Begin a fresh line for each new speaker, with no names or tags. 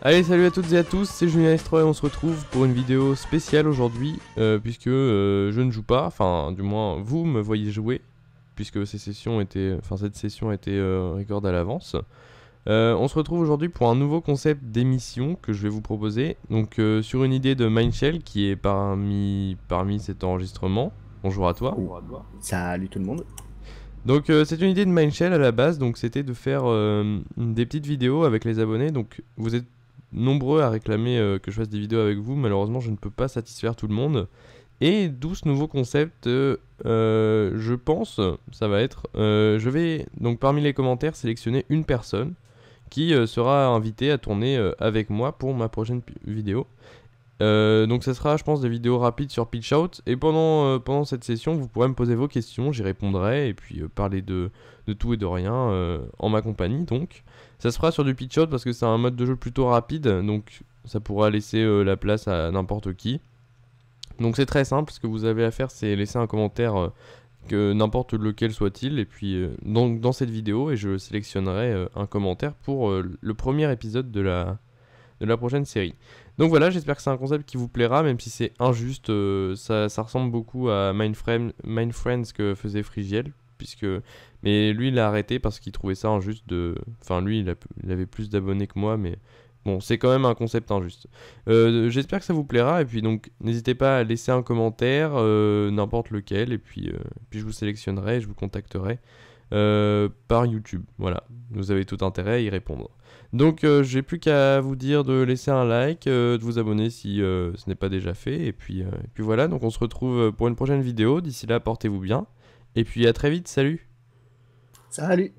Allez, salut à toutes et à tous, c'est Julien Estro et on se retrouve pour une vidéo spéciale aujourd'hui, euh, puisque euh, je ne joue pas, enfin, du moins, vous me voyez jouer, puisque ces sessions étaient, enfin, cette session était euh, record à l'avance. Euh, on se retrouve aujourd'hui pour un nouveau concept d'émission que je vais vous proposer, donc sur une idée de Mindshell qui est parmi, parmi cet enregistrement. Bonjour à toi. Bonjour à toi. Salut tout le monde. Donc c'est une idée de Mindshell à la base, donc c'était de faire des petites vidéos avec les abonnés. Donc vous êtes nombreux à réclamer euh, que je fasse des vidéos avec vous. Malheureusement, je ne peux pas satisfaire tout le monde. Et d'où ce nouveau concept, euh, je pense, ça va être, euh, je vais donc parmi les commentaires sélectionner une personne qui sera invitée à tourner avec moi pour ma prochaine vidéo. Euh, donc ça sera, je pense, des vidéos rapides sur Pitch Out. Et pendant, euh, pendant cette session, vous pourrez me poser vos questions, j'y répondrai, et puis euh, parler de, de, tout et de rien en ma compagnie. Donc ça sera sur du Pitch Out parce que c'est un mode de jeu plutôt rapide, donc ça pourra laisser la place à n'importe qui. Donc c'est très simple, ce que vous avez à faire, c'est laisser un commentaire. que n'importe lequel soit-il, et puis donc dans, dans cette vidéo, et je sélectionnerai un commentaire pour le premier épisode de la, de la prochaine série. Donc voilà, j'espère que c'est un concept qui vous plaira, même si c'est injuste. Euh, ça, ressemble beaucoup à Mindframe, Mindfriends que faisait Frigiel, puisque mais lui il a arrêté parce qu'il trouvait ça injuste de. Enfin lui il, avait plus d'abonnés que moi, mais Bon, c'est quand même un concept injuste. Euh, j'espère que ça vous plaira. Et puis donc, n'hésitez pas à laisser un commentaire, euh, n'importe lequel. Et puis, puis je vous sélectionnerai, et je vous contacterai euh, par YouTube. Voilà, vous avez tout intérêt à y répondre. Donc euh, j'ai plus qu'à vous dire de laisser un like, euh, de vous abonner si ce n'est pas déjà fait, et puis, et puis voilà, donc on se retrouve pour une prochaine vidéo, d'ici là portez-vous bien, et puis à très vite, salut Salut